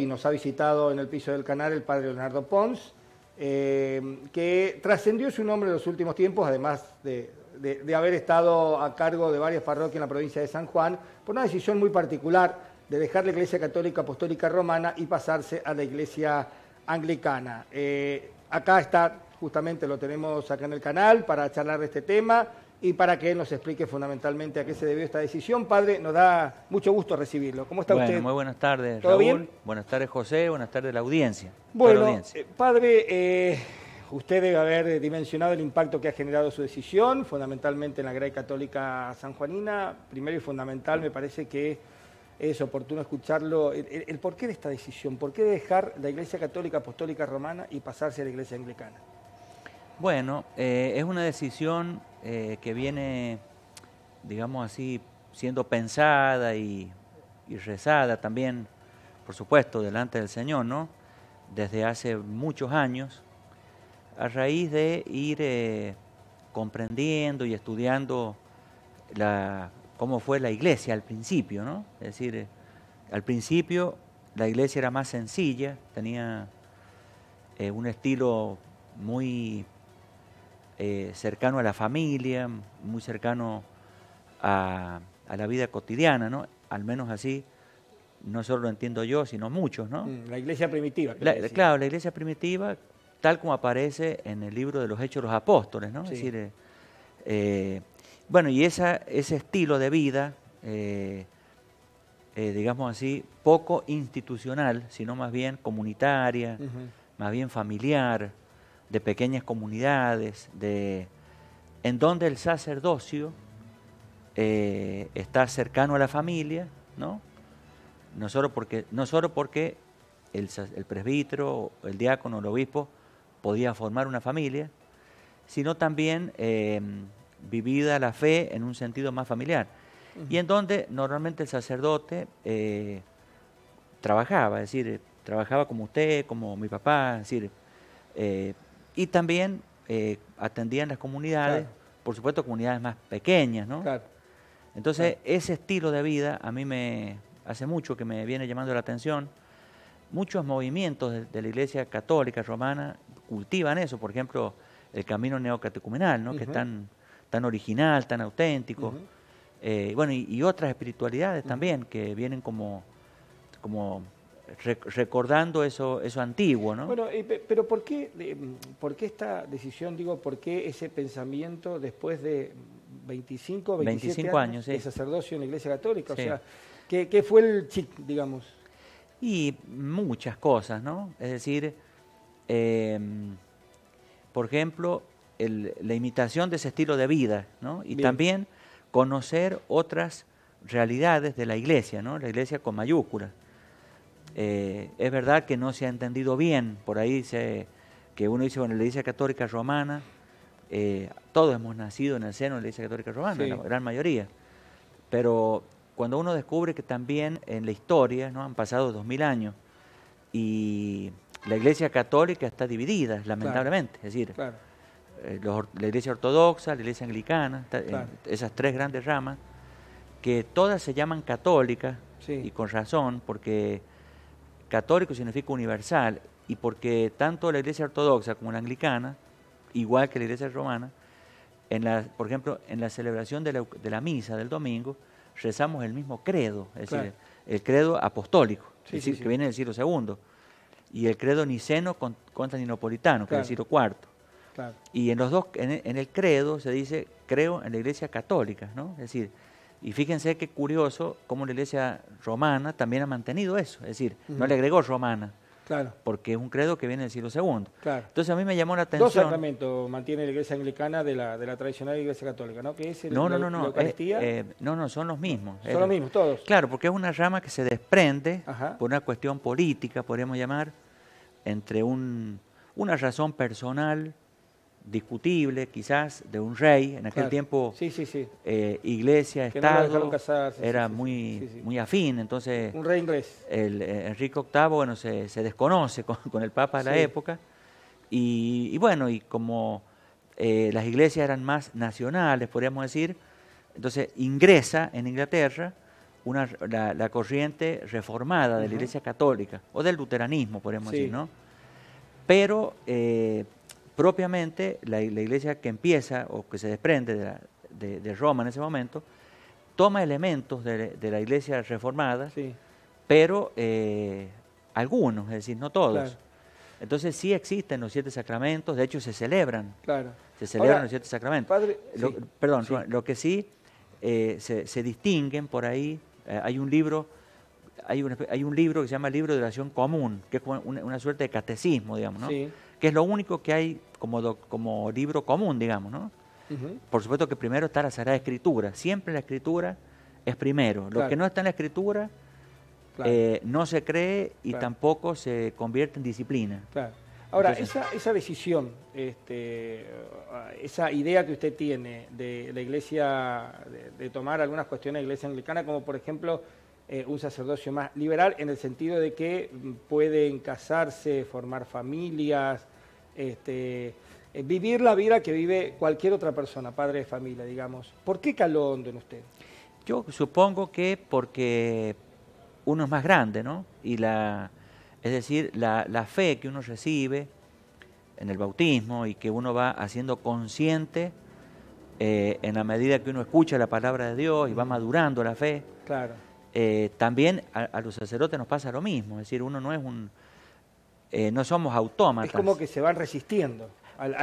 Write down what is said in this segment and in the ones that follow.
y nos ha visitado en el piso del canal el padre Leonardo Pons, eh, que trascendió su nombre en los últimos tiempos, además de, haber estado a cargo de varias parroquias en la provincia de San Juan, por una decisión muy particular de dejar la Iglesia Católica Apostólica Romana y pasarse a la Iglesia Anglicana. Eh, acá está, justamente lo tenemos acá en el canal para charlar de este tema y para que él nos explique fundamentalmente a qué se debió esta decisión. Padre, nos da mucho gusto recibirlo. ¿Cómo está usted? Muy buenas tardes, ¿Todo Buenas tardes, José. Buenas tardes, la audiencia. Bueno, eh, padre, eh, usted debe haber dimensionado el impacto que ha generado su decisión, fundamentalmente en la Iglesia Católica San Juanina. Primero y fundamental, me parece que es oportuno escucharlo, el, porqué de esta decisión, por qué dejar la Iglesia Católica Apostólica Romana y pasarse a la Iglesia Anglicana. Bueno, eh, es una decisión eh, que viene, digamos así, siendo pensada y, rezada también, por supuesto, delante del Señor, ¿no? Desde hace muchos años, a raíz de ir eh, comprendiendo y estudiando la, cómo fue la iglesia al principio, ¿no? Es decir, al principio la iglesia era más sencilla, tenía eh, un estilo muy eh, cercano a la familia, muy cercano a, la vida cotidiana, ¿no? Al menos así, no solo lo entiendo yo, sino muchos, ¿no? Mm, la iglesia primitiva. claro, la iglesia primitiva, tal como aparece en el libro de los Hechos de los Apóstoles, ¿no? Es decir, eh, eh, bueno, y esa, ese estilo de vida, digamos así, poco institucional, sino más bien comunitaria, más bien familiar, de pequeñas comunidades, de, en donde el sacerdocio eh, está cercano a la familia, ¿no? No solo porque, no solo porque el, el presbítero, el diácono, el obispo podía formar una familia, sino también em, vivida la fe en un sentido más familiar. Y en donde normalmente el sacerdote eh, trabajaba, es decir, trabajaba como usted, como mi papá, es decir, eh, y también eh, atendían las comunidades, por supuesto comunidades más pequeñas, ¿no? Entonces, ese estilo de vida a mí me hace mucho que me viene llamando la atención. Muchos movimientos de, la Iglesia Católica Romana cultivan eso, por ejemplo, el camino neocatecumenal, ¿no? que es tan, tan original, tan auténtico. Eh, bueno, y, otras espiritualidades también que vienen como, como recordando eso, eso antiguo, ¿no? Bueno, eh, pero ¿por qué, mm, ¿por qué esta decisión, digo, por qué ese pensamiento después de 25, 27 años, de sacerdocio en la Iglesia Católica? O sea, ¿qué, ¿qué, fue el chip, digamos? Y muchas cosas, ¿no? Es decir, em, por ejemplo, la imitación de ese estilo de vida, ¿no? Y también conocer otras realidades de la Iglesia, ¿no? La Iglesia con mayúsculas. Eh, es verdad que no se ha entendido bien, por ahí dice que uno dice, bueno, la Iglesia Católica Romana, eh, todos hemos nacido en el seno la Iglesia Católica Romana, la gran mayoría, pero cuando uno descubre que también en la historia, ¿no? han pasado dos mil años, y la Iglesia Católica está dividida, lamentablemente, es decir, eh, la Iglesia Ortodoxa, la Iglesia Anglicana, esas tres grandes ramas, que todas se llaman católicas, y con razón, porque Católico significa universal y porque tanto la iglesia ortodoxa como la anglicana, igual que la iglesia romana, en la, por ejemplo, en la celebración de la, misa del domingo, rezamos el mismo credo, es decir, el, credo apostólico, es decir, que viene del siglo II, y el credo niceno contra constantinopolitano, que es del siglo IV. Y en los dos, el, credo se dice, creo en la iglesia católica, ¿no? Es decir, y fíjense qué curioso cómo la iglesia romana también ha mantenido eso, es decir, no le agregó romana. Claro. Porque es un credo que viene del siglo II. Entonces a mí me llamó la atención. Dos sacramentos mantiene la iglesia anglicana de la, de la tradicional iglesia católica, ¿no? Que es no, no, no, no. Eh, eh, no, no, son los mismos. Son los eh, mismos, todos. Claro, porque es una rama que se desprende por una cuestión política, podríamos llamar, entre un, una razón personal discutible, quizás, de un rey. En aquel tiempo, eh, iglesia, Estado, era muy, muy afín. Entonces, un rey inglés. El, eh, Enrique VIII, bueno, se, desconoce con, el Papa de la época. Y, bueno, y como eh, las iglesias eran más nacionales, podríamos decir, entonces ingresa en Inglaterra una, la, corriente reformada de la Iglesia Católica, o del luteranismo, podríamos decir, ¿no? Pero propiamente la, iglesia que empieza o que se desprende de, Roma en ese momento, toma elementos de, la iglesia reformada, pero eh, algunos, es decir, no todos. Entonces sí existen los siete sacramentos, de hecho se celebran. Claro. Se celebran los siete sacramentos. Padre, perdón, lo que sí eh, se, distinguen por ahí, eh, hay un libro hay un, libro que se llama Libro de Oración Común, que es una, suerte de catecismo, digamos, ¿no? que es lo único que hay como, como libro común, digamos, ¿no? Por supuesto que primero está la Sagrada Escritura, siempre la Escritura es primero. Lo que no está en la Escritura eh, no se cree y tampoco se convierte en disciplina. Ahora, esa, esa, decisión, este, esa idea que usted tiene de la iglesia, de, tomar algunas cuestiones de la iglesia anglicana, como por ejemplo eh, un sacerdocio más liberal en el sentido de que mm, pueden casarse, formar familias, este, eh, vivir la vida que vive cualquier otra persona, padre de familia, digamos. ¿Por qué caló hondo en usted? Yo supongo que porque uno es más grande, ¿no? Y la, es decir, la, fe que uno recibe en el bautismo y que uno va haciendo consciente eh, en la medida que uno escucha la palabra de Dios y va madurando la fe. Claro. Eh, también a, los sacerdotes nos pasa lo mismo, es decir, uno no es un, eh, no somos autómatas. Es como que se van resistiendo al,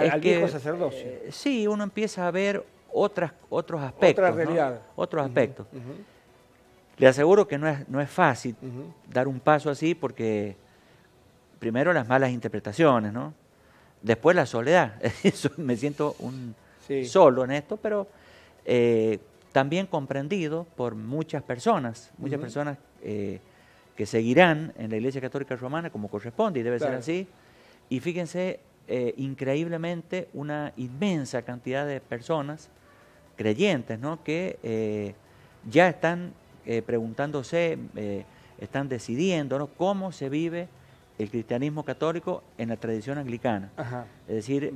sacerdocio. Eh, sí, uno empieza a ver otras, otros aspectos. Otra realidad. Otros aspectos. Le aseguro que no es, fácil dar un paso así porque primero las malas interpretaciones, ¿no? Después la soledad. Me siento un solo en esto, pero eh, también comprendido por muchas personas, muchas personas que seguirán en la Iglesia Católica Romana como corresponde y debe ser así. Y fíjense, eh, increíblemente, una inmensa cantidad de personas creyentes ¿no? que eh, ya están eh, preguntándose, están decidiendo cómo se vive el cristianismo católico en la tradición anglicana. Es decir,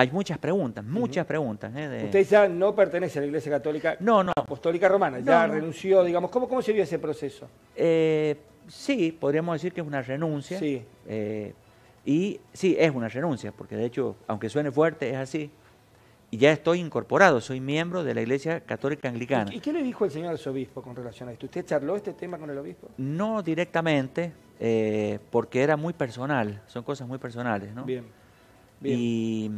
hay muchas preguntas, muchas preguntas. ¿eh? Usted ya no pertenece a la Iglesia Católica no, no. Apostólica Romana, ya renunció, digamos. ¿Cómo, ¿Cómo se vio ese proceso? Eh, sí, podríamos decir que es una renuncia. Sí. Eh, y sí, es una renuncia, porque de hecho, aunque suene fuerte, es así. Y ya estoy incorporado, soy miembro de la Iglesia Católica Anglicana. ¿Y qué le dijo el señor arzobispo con relación a esto? ¿Usted charló este tema con el obispo? No directamente, porque era muy personal, son cosas muy personales, ¿no? Bien. Mm, y,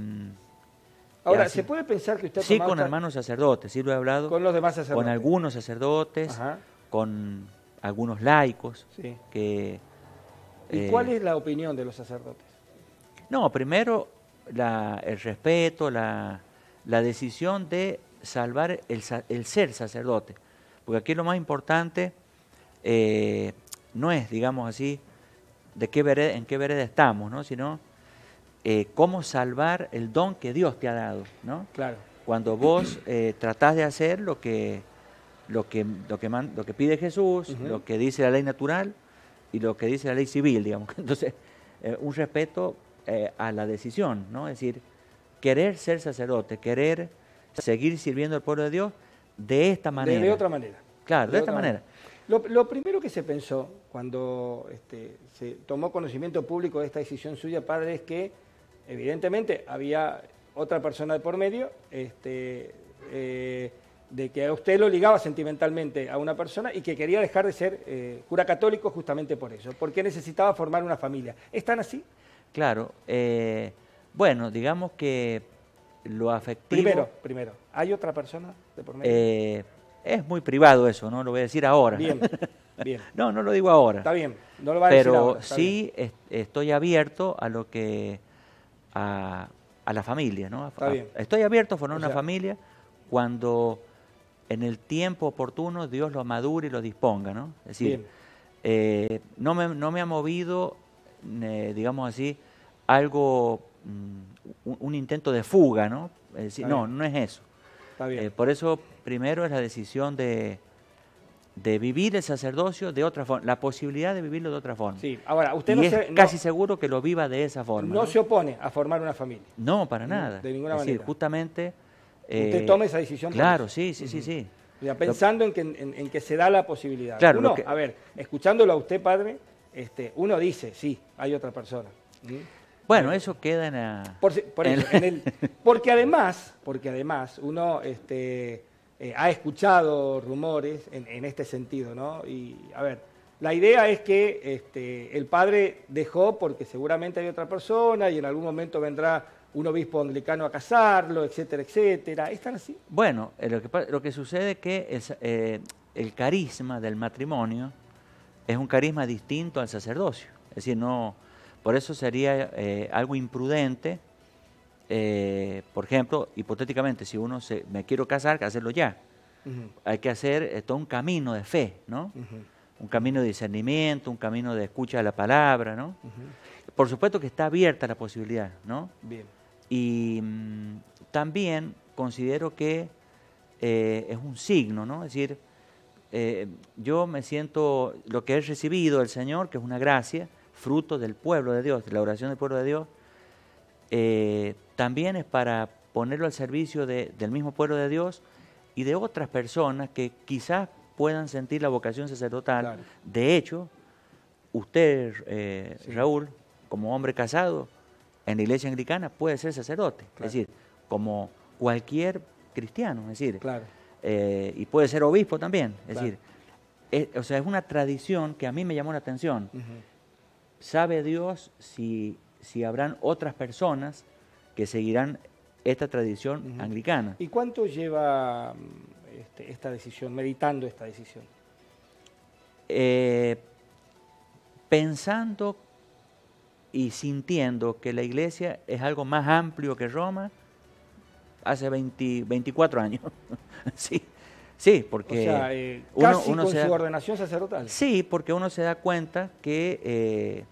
Ahora, ¿se puede pensar que usted... sí, con hermanos sacerdotes, sí lo he hablado. Con los demás sacerdotes. Con algunos sacerdotes, con algunos laicos. ¿Y eh, cuál es la opinión de los sacerdotes? No, primero el respeto, la, decisión de salvar el, ser sacerdote. Porque aquí lo más importante eh, no es, digamos así, de qué en qué vereda estamos, ¿no? sino eh, cómo salvar el don que Dios te ha dado, ¿no? Claro. Cuando vos eh, tratás de hacer lo que, lo que, lo que, lo que pide Jesús, lo que dice la ley natural y lo que dice la ley civil, digamos. Entonces, eh, un respeto eh, a la decisión, ¿no? Es decir, querer ser sacerdote, querer seguir sirviendo al pueblo de Dios de esta manera. De, otra manera. Claro, de, esta manera. Lo, primero que se pensó cuando este, se tomó conocimiento público de esta decisión suya, padre, es que Evidentemente había otra persona de por medio, este, eh, de que a usted lo ligaba sentimentalmente a una persona y que quería dejar de ser eh, cura católico justamente por eso, porque necesitaba formar una familia. ¿Están así? Claro. Eh, bueno, digamos que lo afectivo... Primero, primero, ¿hay otra persona de por medio? es muy privado eso, no lo voy a decir ahora. Bien, bien. no, no lo digo ahora. Está bien, no lo va a decir ahora, sí estoy abierto a lo que a, la familia, ¿no? Estoy abierto a formar una familia cuando en el tiempo oportuno Dios lo madure y lo disponga, ¿no? Es decir, eh, no, me, ha movido, eh, digamos así, algo, mm, un, intento de fuga, ¿no? Es decir, no, no es eso. Eh, por eso primero es la decisión de, de vivir el sacerdocio de otra forma, la posibilidad de vivirlo de otra forma. Sí, ahora usted no es casi seguro que lo viva de esa forma. No, se opone a formar una familia. No, para mm, nada. De ninguna manera. justamente. usted eh, toma esa decisión. Claro, sí, sí, sí, sí. Ya, pensando en, que, en, que se da la posibilidad. Claro, uno, a ver, escuchándolo a usted, padre, este, uno dice, sí, hay otra persona. ¿Mm? Bueno, eso queda en, a, porque además, porque además, uno, este, eh, ha escuchado rumores en, este sentido, ¿no? Y a ver, la idea es que este, el padre dejó porque seguramente hay otra persona y en algún momento vendrá un obispo anglicano a casarlo, etcétera, etcétera. ¿Están así? Bueno, eh, lo, que, que sucede es que el, eh, el, carisma del matrimonio es un carisma distinto al sacerdocio. Es decir, no, por eso sería algo imprudente eh, por ejemplo, hipotéticamente, si uno se, me quiero casar, hacerlo ya. Hay que hacer eh, todo un camino de fe, ¿no? Un camino de discernimiento, un camino de escucha de la palabra, ¿no? Por supuesto que está abierta la posibilidad, ¿no? Bien. Y mm, también considero que eh, es un signo, ¿no? Es decir, yo me siento lo que he recibido del Señor, que es una gracia, fruto del pueblo de Dios, de la oración del pueblo de Dios, eh, también es para ponerlo al servicio del mismo pueblo de Dios y de otras personas que quizás puedan sentir la vocación sacerdotal. De hecho, usted, eh, Raúl, como hombre casado, en la iglesia anglicana puede ser sacerdote, es decir, como cualquier cristiano, es decir, eh, y puede ser obispo también, es decir, es, o sea, es una tradición que a mí me llamó la atención. ¿Sabe Dios si si habrán otras personas que seguirán esta tradición anglicana. ¿Y cuánto lleva mm, este, esta decisión, meditando esta decisión? Eh, pensando y sintiendo que la iglesia es algo más amplio que Roma hace 20, 24 años. sí, porque... O sea, eh, con su ordenación sacerdotal. Sí, porque uno se da cuenta que... Eh,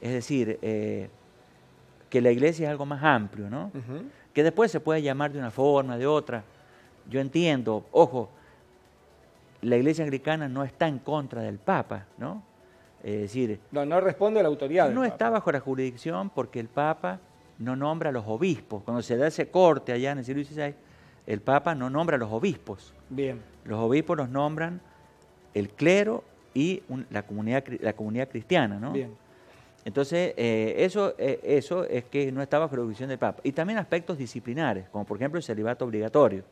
es decir, eh, que la iglesia es algo más amplio, ¿no? Que después se puede llamar de una forma, de otra. Yo entiendo, ojo, la iglesia anglicana no está en contra del Papa, ¿no? Es decir... No, no responde a la autoridad. No está bajo la jurisdicción porque el Papa no nombra a los obispos. Cuando se da ese corte allá en el siglo XVI, el Papa no nombra a los obispos. Bien. Los obispos los nombran el clero y la, comunidad, la comunidad cristiana, ¿no? Bien. Entonces, eh, eso, eh, eso es que no estaba prohibición del Papa. Y también aspectos disciplinares, como por ejemplo el celibato obligatorio,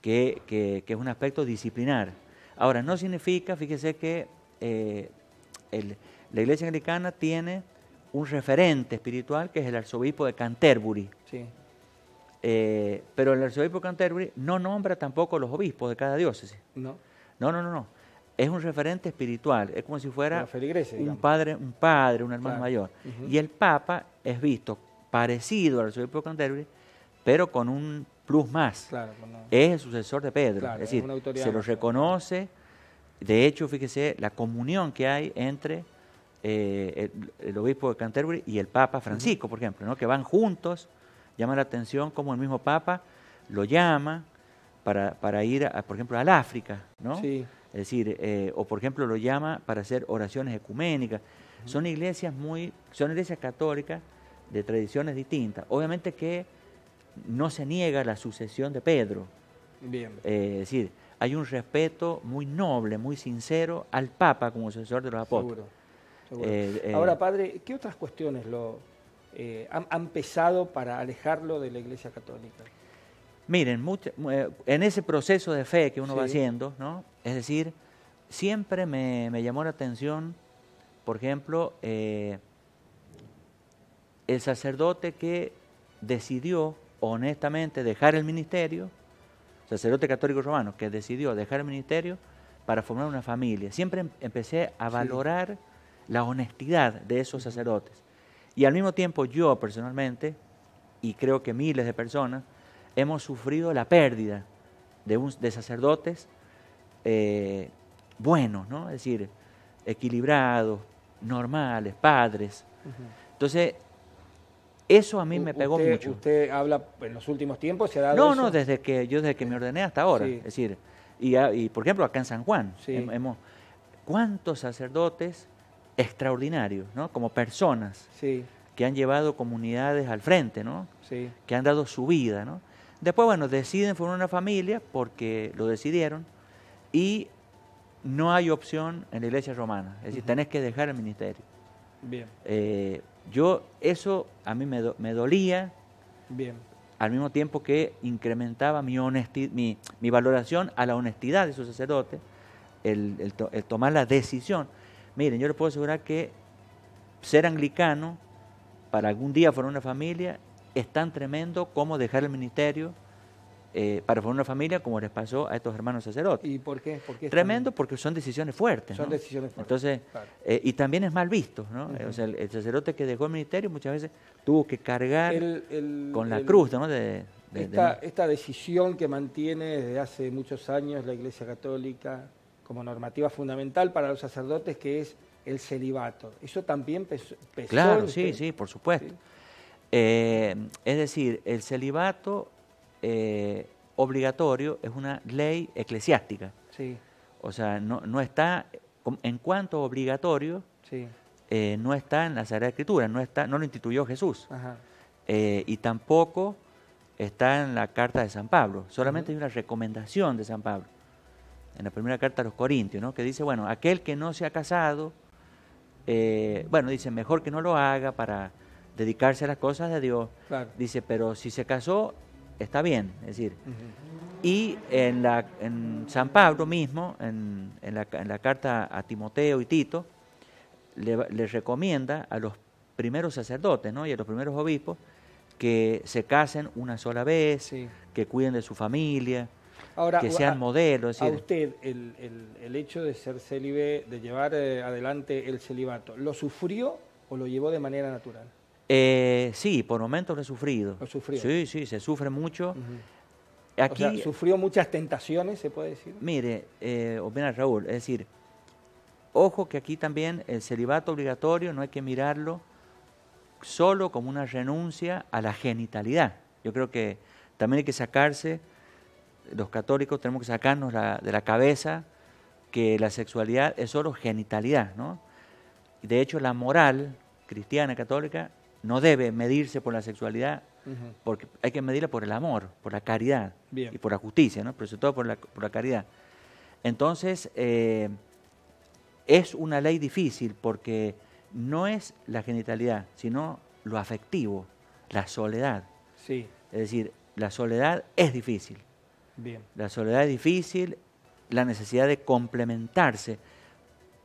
que, es un aspecto disciplinar. Ahora, no significa, fíjese que eh, la iglesia anglicana tiene un referente espiritual que es el arzobispo de Canterbury. Sí. pero el arzobispo de Canterbury no nombra tampoco los obispos de cada diócesis. No, no, no, no es un referente espiritual, es como si fuera un padre, un padre, un hermano mayor. Y el Papa es visto parecido al de Canterbury, pero con un plus más. Es el sucesor de Pedro, es decir, se lo reconoce. De hecho, fíjese la comunión que hay entre eh, el, obispo de Canterbury y el Papa Francisco, por ejemplo, ¿no? que van juntos, llama la atención como el mismo Papa lo llama para, ir, a, por ejemplo, al África, ¿no? Sí es decir, eh, o por ejemplo lo llama para hacer oraciones ecuménicas. Son iglesias muy, son iglesias católicas de tradiciones distintas. Obviamente que no se niega la sucesión de Pedro. Eh, es decir, hay un respeto muy noble, muy sincero al Papa como sucesor de los apóstoles. Seguro, eh, Ahora, padre, ¿qué otras cuestiones lo han, pesado para alejarlo de la Iglesia Católica? Miren, en ese proceso de fe que uno va haciendo, ¿no? Es decir, siempre me, llamó la atención, por ejemplo, eh, el sacerdote que decidió honestamente dejar el ministerio, sacerdote católico romano, que decidió dejar el ministerio para formar una familia. Siempre em, empecé a valorar la honestidad de esos sacerdotes. Y al mismo tiempo yo personalmente, y creo que miles de personas, hemos sufrido la pérdida de, de sacerdotes eh, buenos, ¿no? Es decir, equilibrados, normales, padres. Entonces, eso a mí me pegó mucho. ¿Usted habla en los últimos tiempos? ¿Se ha dado no, no, desde que yo desde que me ordené hasta ahora. Es decir, y, por ejemplo acá en San Juan, hemos, ¿cuántos sacerdotes extraordinarios, ¿no? como personas que han llevado comunidades al frente, ¿no? que han dado su vida? ¿no? Después, bueno, deciden formar una familia porque lo decidieron y no hay opción en la iglesia romana. Es decir, tenés que dejar el ministerio. Bien. Eh, yo, eso a mí me, dolía. Bien. Al mismo tiempo que incrementaba mi, mi, valoración a la honestidad de esos sacerdotes, el, el, tomar la decisión. Miren, yo les puedo asegurar que ser anglicano, para algún día formar una familia, es tan tremendo como dejar el ministerio eh, para formar una familia como les pasó a estos hermanos sacerdotes. ¿Y por qué? Tremendo porque son decisiones fuertes. Son decisiones fuertes. Entonces, eh, y también es mal visto, ¿no? Eh, el, sacerdote que dejó el ministerio muchas veces tuvo que cargar con la cruz, ¿no? De, esta, decisión que mantiene desde hace muchos años la Iglesia Católica como normativa fundamental para los sacerdotes, que es el celibato. Eso también pesó. claro, sí, sí, por supuesto. es decir, el celibato eh, obligatorio es una ley eclesiástica. Sí. O sea, no, está, en cuanto obligatorio, eh, no está en la Sagrada Escritura, no, está, no lo instituyó Jesús. Eh, y tampoco está en la carta de San Pablo. Solamente hay una recomendación de San Pablo, en la primera carta a los Corintios, ¿no? que dice, bueno, aquel que no se ha casado, bueno, dice, mejor que no lo haga para dedicarse a las cosas de Dios. Dice, pero si se casó, está bien, es decir. Y en, la, en San Pablo mismo, en, la, carta a Timoteo y Tito, le, recomienda a los primeros sacerdotes ¿no? y a los primeros obispos que se casen una sola vez, que cuiden de su familia, que sean modelos. A usted, el, hecho de ser célibe, de llevar eh, adelante el celibato, ¿lo sufrió o lo llevó de manera natural? Eh, sí, por momentos lo he sufrido. Lo Sí, sí, se sufre mucho. Aquí, ¿Sufrió muchas tentaciones, se puede decir? Mire, eh, opina Raúl, es decir, ojo que aquí también el celibato obligatorio no hay que mirarlo solo como una renuncia a la genitalidad. Yo creo que también hay que sacarse, los católicos tenemos que sacarnos de la cabeza que la sexualidad es solo genitalidad, ¿no? De hecho, la moral cristiana católica no debe medirse por la sexualidad, porque hay que medirla por el amor, por la caridad y por la justicia, ¿no? pero sobre todo por la, por la caridad. Entonces, eh, es una ley difícil porque no es la genitalidad, sino lo afectivo, la soledad. Sí. Es decir, la soledad es difícil. La soledad es difícil, la necesidad de complementarse,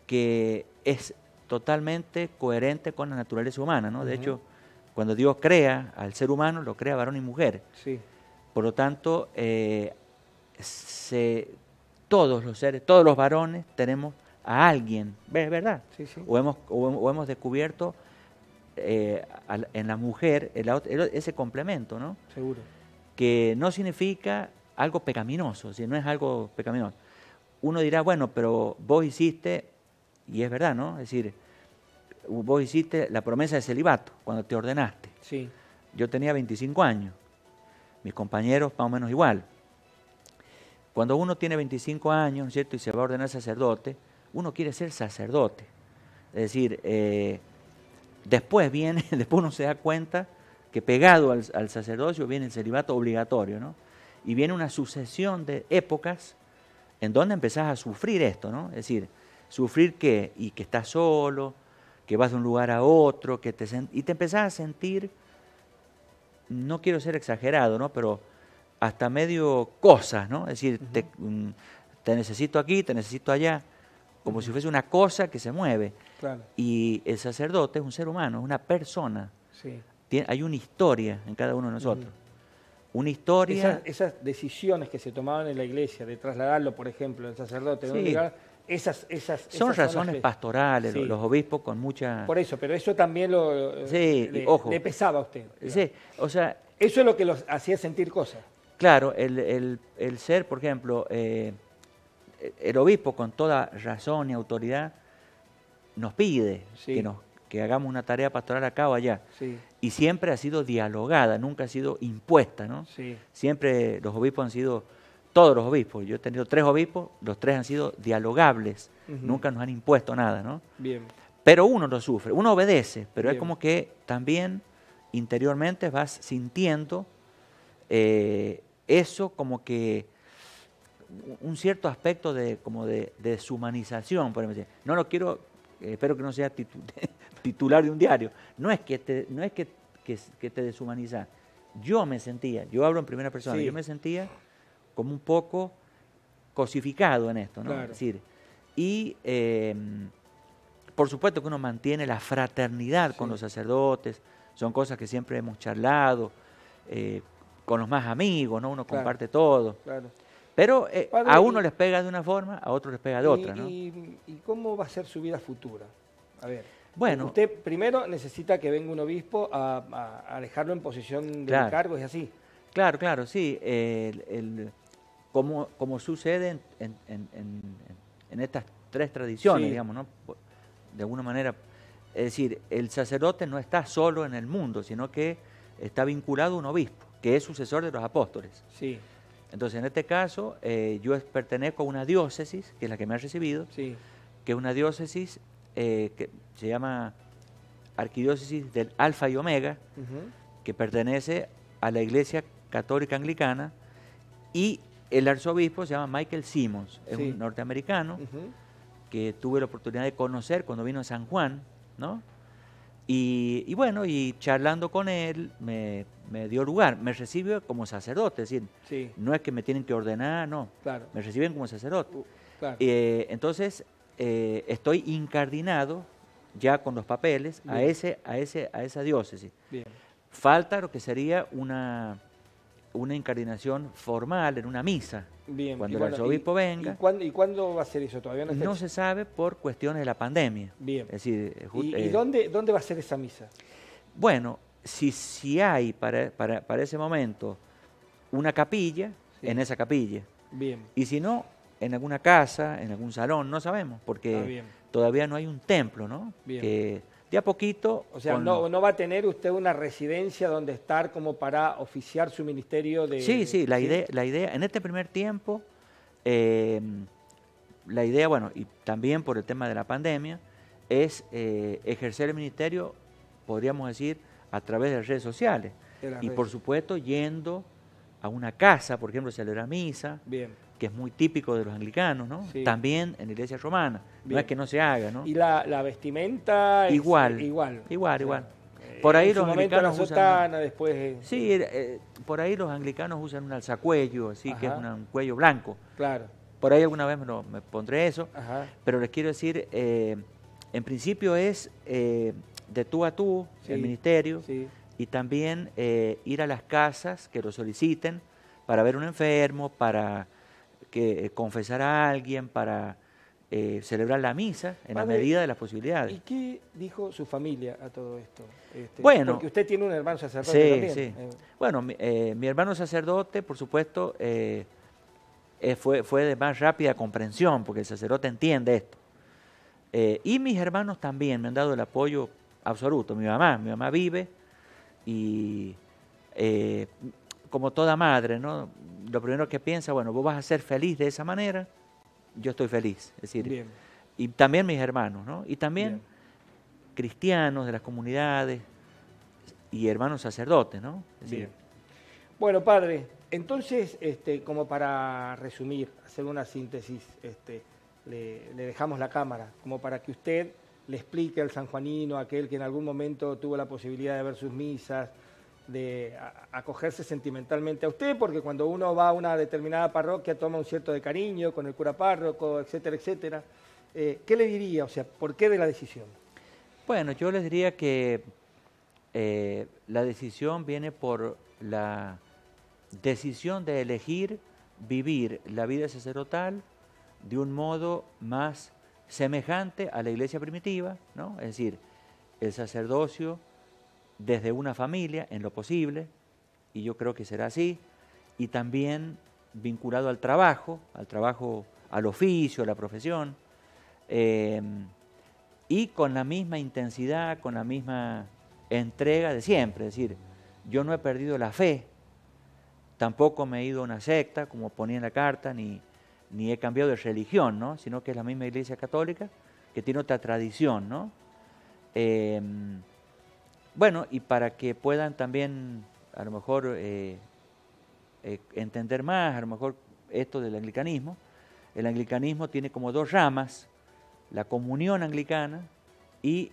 que es totalmente coherente con la naturaleza humana, ¿no? De hecho, cuando Dios crea al ser humano, lo crea varón y mujer. Sí. Por lo tanto, eh, todos los seres, todos los varones tenemos a alguien, ¿ves? ¿verdad? O, hemos, descubierto eh, en la mujer ese complemento, ¿no? Seguro. Que no significa algo pecaminoso, si no es algo pecaminoso. Uno dirá, bueno, pero vos hiciste, y es verdad, ¿no? Es decir, vos hiciste la promesa de celibato cuando te ordenaste. Sí. Yo tenía 25 años, mis compañeros más o menos igual. Cuando uno tiene 25 años, cierto?, y se va a ordenar sacerdote, uno quiere ser sacerdote. Es decir, eh, después viene, después uno se da cuenta que pegado al, sacerdocio viene el celibato obligatorio, ¿no? Y viene una sucesión de épocas en donde empezás a sufrir esto, ¿no? Es decir, sufrir que, y que estás solo, que vas de un lugar a otro, que te y te empezás a sentir, no quiero ser exagerado, ¿no? Pero hasta medio cosas, ¿no? Es decir, te, mm, necesito aquí, te necesito allá, como si fuese una cosa que se mueve. Y el sacerdote es un ser humano, es una persona. Sí. hay una historia en cada uno de nosotros. una historia. Esas, decisiones que se tomaban en la iglesia, de trasladarlo, por ejemplo, el sacerdote de esas, son razones pastorales, los obispos con mucha... Por eso, pero eso también lo, le, pesaba a usted. o sea... Eso es lo que los hacía sentir cosas. Claro, el, ser, por ejemplo, eh, el obispo con toda razón y autoridad nos pide que, hagamos una tarea pastoral acá o allá. Y siempre ha sido dialogada, nunca ha sido impuesta, ¿no? Siempre los obispos han sido todos los obispos. Yo he tenido tres obispos, los tres han sido dialogables, nunca nos han impuesto nada, ¿no? Bien. Pero uno lo sufre, uno obedece, pero es como que también interiormente vas sintiendo eh, eso como que un cierto aspecto de como de, deshumanización, por ejemplo. No lo quiero, eh, espero que no sea titular de un diario. No es que te, no es que, te deshumanizas. Yo me sentía, yo hablo en primera persona, yo me sentía como un poco cosificado en esto, ¿no? Es decir, y em, por supuesto que uno mantiene la fraternidad con los sacerdotes, son cosas que siempre hemos charlado, eh, con los más amigos, ¿no? Uno comparte todo. Pero eh, a uno les pega de una forma, a otro les pega de otra, ¿no? Y, cómo va a ser su vida futura? A ver. Bueno. Usted primero necesita que venga un obispo a, dejarlo en posición de cargo, ¿es así. Claro, claro, sí. el, como, como sucede en, estas tres tradiciones, digamos, ¿no? De alguna manera. Es decir, el sacerdote no está solo en el mundo, sino que está vinculado a un obispo, que es sucesor de los apóstoles. Sí. Entonces, en este caso, eh, yo pertenezco a una diócesis, que es la que me ha recibido, sí. que es una diócesis eh, que se llama Arquidiócesis del Alfa y Omega, que pertenece a la Iglesia Católica Anglicana, y el arzobispo se llama Michael Simmons, es un norteamericano que tuve la oportunidad de conocer cuando vino a San Juan, ¿no? Y, bueno, y charlando con él me, dio lugar, me recibió como sacerdote, es decir, no es que me tienen que ordenar, no, me reciben como sacerdote. Uh, eh, entonces, eh, estoy incardinado ya con los papeles a, ese, a, ese, a esa diócesis. Falta lo que sería una una incardinación formal en una misa. cuando el arzobispo venga. ¿y cuándo, va a ser eso? Todavía no, se sabe por cuestiones de la pandemia. Bien. Es decir, eh, ¿Y, eh, dónde, dónde va a ser esa misa? Bueno, si, si hay para, ese momento una capilla, en esa capilla. Bien. Y si no, en alguna casa, en algún salón, no sabemos, porque ah, todavía no hay un templo, ¿no? Bien. Que, poquito, o sea, no, va a tener usted una residencia donde estar como para oficiar su ministerio de... Sí, sí, la, Idea, la idea, en este primer tiempo, em, la idea, bueno, y también por el tema de la pandemia, es eh, ejercer el ministerio, podríamos decir, a través de redes sociales. y por supuesto, yendo a una casa, por ejemplo, celebrar misa. Bien que es muy típico de los anglicanos, ¿no? También en la iglesia romana, no es que no se haga, ¿no? Y la, vestimenta es igual, igual, igual, igual. Eh, por ahí los anglicanos usan, después eh. Sí, eh, por ahí los anglicanos usan un alzacuello, así que es un cuello blanco. Claro. Por ahí alguna vez me, pondré eso, pero les quiero decir, en principio es de tú a tú el ministerio y también ir a las casas que lo soliciten para ver un enfermo, para que eh, confesar a alguien para eh, celebrar la misa en la medida de las posibilidades. ¿Y qué dijo su familia a todo esto? Este, bueno, porque usted tiene un hermano sacerdote. Sí, también. sí. Eh. Bueno, mi, hermano sacerdote, por supuesto, fue, fue de más rápida comprensión, porque el sacerdote entiende esto. y mis hermanos también me han dado el apoyo absoluto. Mi mamá, mi mamá vive y como toda madre, ¿no? Lo primero que piensa, bueno, vos vas a ser feliz de esa manera, yo estoy feliz. Es decir, y también mis hermanos, ¿no? Y también cristianos de las comunidades y hermanos sacerdotes, ¿no? Bien. bueno, padre, entonces, este, como para resumir, hacer una síntesis, este, le, le, dejamos la cámara, como para que usted le explique al sanjuanino, aquel que en algún momento tuvo la posibilidad de ver sus misas, de acogerse sentimentalmente a usted, porque cuando uno va a una determinada parroquia toma un cierto de cariño con el cura párroco, etcétera, etcétera. Eh, ¿Qué le diría? O sea, ¿por qué de la decisión? Bueno, yo les diría que eh, la decisión viene por la decisión de elegir vivir la vida sacerdotal de un modo más semejante a la iglesia primitiva, ¿no? Es decir, el sacerdocio desde una familia, en lo posible, y yo creo que será así, y también vinculado al trabajo, al trabajo, al oficio, a la profesión, em, y con la misma intensidad, con la misma entrega de siempre, es decir, yo no he perdido la fe, tampoco me he ido a una secta, como ponía en la carta, ni, he cambiado de religión, ¿no? sino que es la misma iglesia católica que tiene otra tradición, ¿no? Em, bueno, y para que puedan también a lo mejor eh, eh, entender más, a lo mejor esto del anglicanismo, el anglicanismo tiene como dos ramas, la comunión anglicana y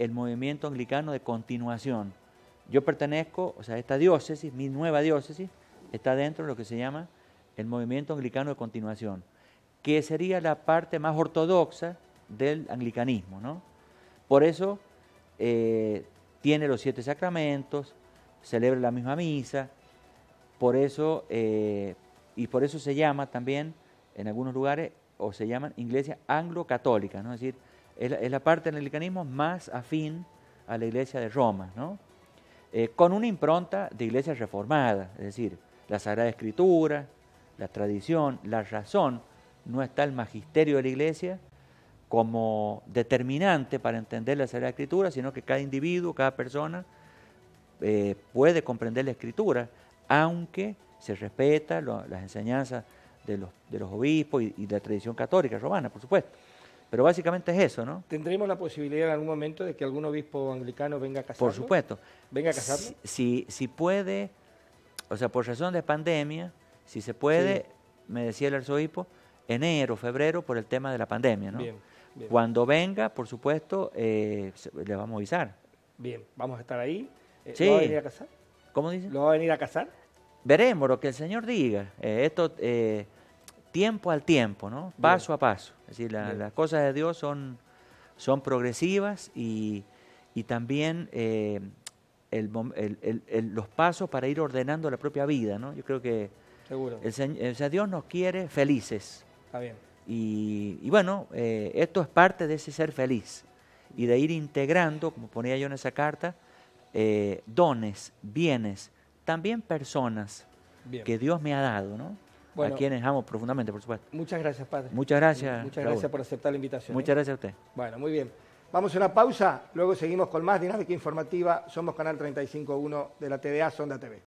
el movimiento anglicano de continuación. Yo pertenezco, o sea, esta diócesis, mi nueva diócesis, está dentro de lo que se llama el movimiento anglicano de continuación, que sería la parte más ortodoxa del anglicanismo, ¿no? Por eso eh, tiene los siete sacramentos, celebra la misma misa, por eso, eh, y por eso se llama también en algunos lugares, o se llaman iglesia anglo-católica, ¿no? es decir, es la, parte del anglicanismo más afín a la iglesia de Roma, eh, con una impronta de iglesia reformada, es decir, la Sagrada Escritura, la tradición, la razón, no está el magisterio de la iglesia, como determinante para entender la Sagrada Escritura, sino que cada individuo, cada persona eh, puede comprender la Escritura, aunque se respeta las enseñanzas de los, de los obispos y, de la tradición católica romana, por supuesto. Pero básicamente es eso, ¿no? ¿Tendremos la posibilidad en algún momento de que algún obispo anglicano venga a casarlo? Por supuesto. ¿Venga a casarlo? Si, si puede, o sea, por razón de pandemia, si se puede, me decía el arzobispo, enero, febrero, por el tema de la pandemia, ¿no? Cuando venga, por supuesto, eh, le vamos a avisar. Bien, vamos a estar ahí. Eh, ¿Lo va a venir a casar? ¿Cómo dice? ¿Lo va a venir a casar? Veremos lo que el Señor diga. Eh, esto, eh, tiempo al tiempo, ¿no? Paso a paso. Es decir, las cosas de Dios son, son progresivas y, también los pasos para ir ordenando la propia vida, ¿no? Yo creo que... Seguro. El, Dios nos quiere felices. Está bien. Y, bueno, eh, esto es parte de ese ser feliz y de ir integrando, como ponía yo en esa carta, eh, dones, bienes, también personas que Dios me ha dado, ¿no? a quienes amo profundamente, por supuesto. Muchas gracias, padre. Muchas gracias. Muchas gracias por aceptar la invitación. Muchas ¿eh? gracias a usted. Bueno, muy bien. Vamos a una pausa, luego seguimos con más dinámica informativa. Somos Canal 35.1 de la TVA Sonda TV.